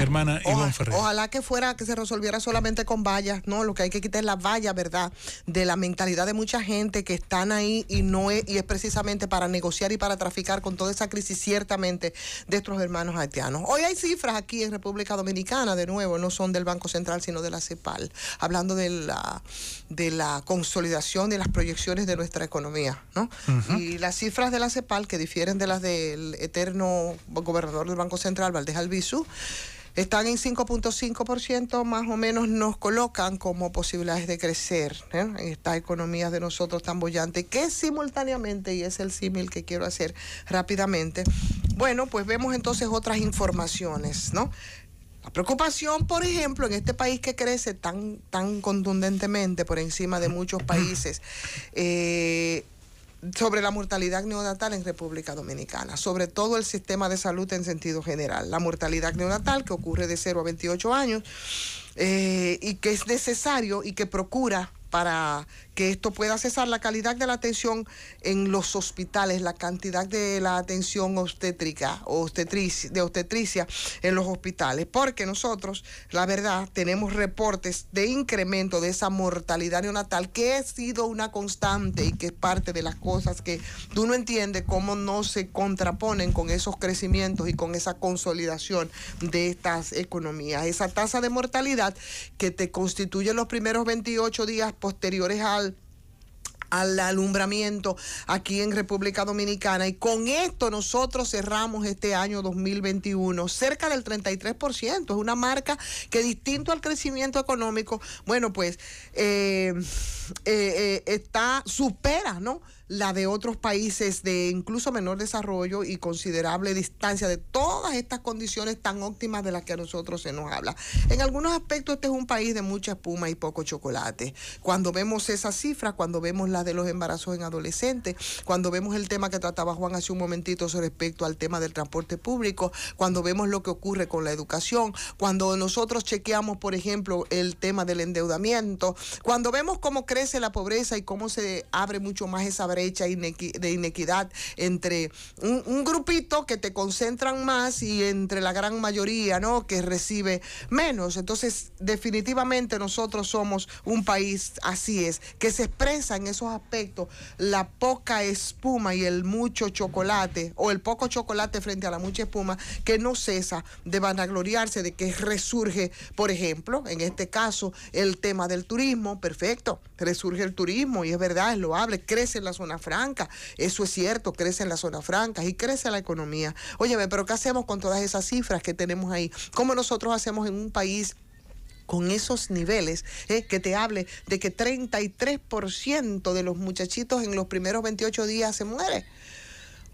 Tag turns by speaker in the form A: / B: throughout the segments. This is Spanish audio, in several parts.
A: hermana Ojalá que fuera, que se resolviera solamente con vallas, ¿no? Lo que hay que quitar es las vallas, ¿verdad? De la mentalidad de mucha gente que están ahí y no es, y es precisamente para negociar y para traficar con toda esa crisis ciertamente de nuestros hermanos haitianos. Hoy hay cifras aquí en República Dominicana, de nuevo, no son del Banco Central, sino de la CEPAL, hablando de la, de la consolidación de las proyecciones de nuestra economía, ¿no? Y las cifras de la CEPAL, que difieren de las del eterno gobernador del Banco Central, Valdés Albizu, están en 5.5% más o menos nos colocan como posibilidades de crecer ¿eh? en estas economías de nosotros tan bollante que simultáneamente, y es el símil que quiero hacer rápidamente, bueno, pues vemos entonces otras informaciones, ¿no? La preocupación, por ejemplo, en este país que crece tan, tan contundentemente por encima de muchos países, eh, sobre la mortalidad neonatal en República Dominicana, sobre todo el sistema de salud en sentido general, la mortalidad neonatal que ocurre de 0 a 28 años eh, y que es necesario y que procura para que esto pueda cesar la calidad de la atención en los hospitales, la cantidad de la atención obstétrica o de obstetricia en los hospitales, porque nosotros, la verdad, tenemos reportes de incremento de esa mortalidad neonatal que ha sido una constante y que es parte de las cosas que tú no entiendes cómo no se contraponen con esos crecimientos y con esa consolidación de estas economías. Esa tasa de mortalidad que te constituye los primeros 28 días posteriores al al alumbramiento aquí en República Dominicana. Y con esto nosotros cerramos este año 2021 cerca del 33%. Es una marca que distinto al crecimiento económico, bueno, pues eh, eh, eh, está, supera, ¿no? la de otros países de incluso menor desarrollo y considerable distancia de todas estas condiciones tan óptimas de las que a nosotros se nos habla. En algunos aspectos este es un país de mucha espuma y poco chocolate. Cuando vemos esas cifras, cuando vemos la de los embarazos en adolescentes, cuando vemos el tema que trataba Juan hace un momentito respecto al tema del transporte público, cuando vemos lo que ocurre con la educación, cuando nosotros chequeamos, por ejemplo, el tema del endeudamiento, cuando vemos cómo crece la pobreza y cómo se abre mucho más esa brecha hecha de inequidad entre un, grupito que te concentran más y entre la gran mayoría, ¿no? Que recibe menos. Entonces, definitivamente nosotros somos un país, así es, que se expresa en esos aspectos la poca espuma y el mucho chocolate, o el poco chocolate frente a la mucha espuma, que no cesa de vanagloriarse de que resurge, por ejemplo, en este caso, el tema del turismo, perfecto, resurge el turismo y es verdad, es loable, crece la zona franca. Eso es cierto, crece en la zona franca y crece la economía. Óyeme, pero ¿qué hacemos con todas esas cifras que tenemos ahí? ¿Cómo nosotros hacemos en un país con esos niveles, eh, que te hable de que 33% de los muchachitos en los primeros 28 días se muere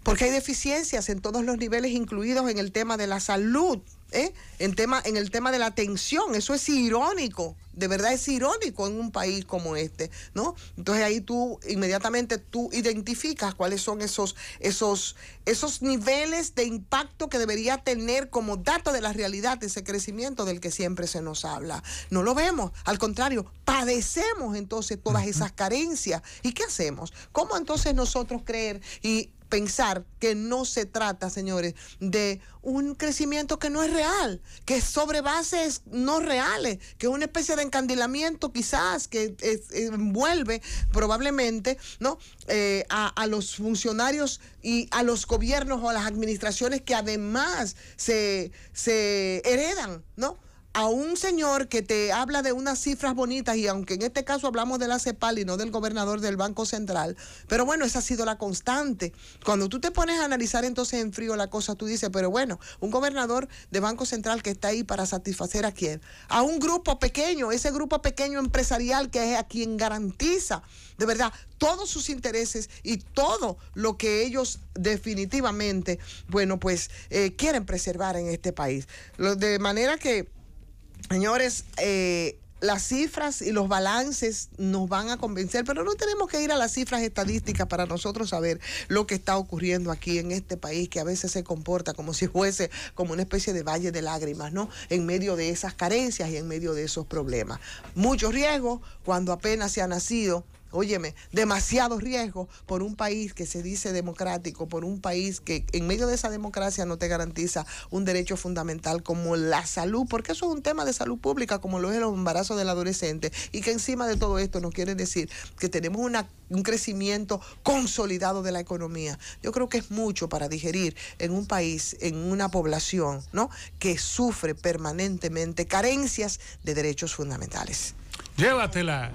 A: Porque hay deficiencias en todos los niveles, incluidos en el tema de la salud. ¿eh? en, tema, en el tema de la tensión. Eso es irónico, de verdad es irónico en un país como este, ¿no? Entonces ahí tú inmediatamente tú identificas cuáles son esos, esos, esos niveles de impacto que debería tener como dato de la realidad ese crecimiento del que siempre se nos habla. No lo vemos, al contrario, padecemos entonces todas esas carencias. ¿Y qué hacemos? ¿Cómo entonces nosotros creer y pensar que no se trata, señores, de un crecimiento que no es real, que sobre bases no reales, que es una especie de encandilamiento quizás que envuelve probablemente ¿no? Eh, a, los funcionarios y a los gobiernos o a las administraciones que además se, se heredan, ¿no? a un señor que te habla de unas cifras bonitas y aunque en este caso hablamos de la CEPAL y no del gobernador del Banco Central, pero bueno, esa ha sido la constante. Cuando tú te pones a analizar entonces en frío la cosa, tú dices, pero bueno, un gobernador de Banco Central que está ahí para satisfacer a quién? A un grupo pequeño, ese grupo pequeño empresarial que es a quien garantiza de verdad todos sus intereses y todo lo que ellos definitivamente, bueno, pues eh, quieren preservar en este país. de manera que Señores, eh, las cifras y los balances nos van a convencer, pero no tenemos que ir a las cifras estadísticas para nosotros saber lo que está ocurriendo aquí en este país, que a veces se comporta como si fuese como una especie de valle de lágrimas, ¿no? En medio de esas carencias y en medio de esos problemas. Muchos riesgos cuando apenas se ha nacido óyeme, demasiado riesgo por un país que se dice democrático, por un país que en medio de esa democracia no te garantiza un derecho fundamental como la salud, porque eso es un tema de salud pública, como lo es el embarazo del adolescente, y que encima de todo esto nos quiere decir que tenemos un crecimiento consolidado de la economía. Yo creo que es mucho para digerir en un país, en una población, ¿no? Que sufre permanentemente carencias de derechos fundamentales. Llévatela.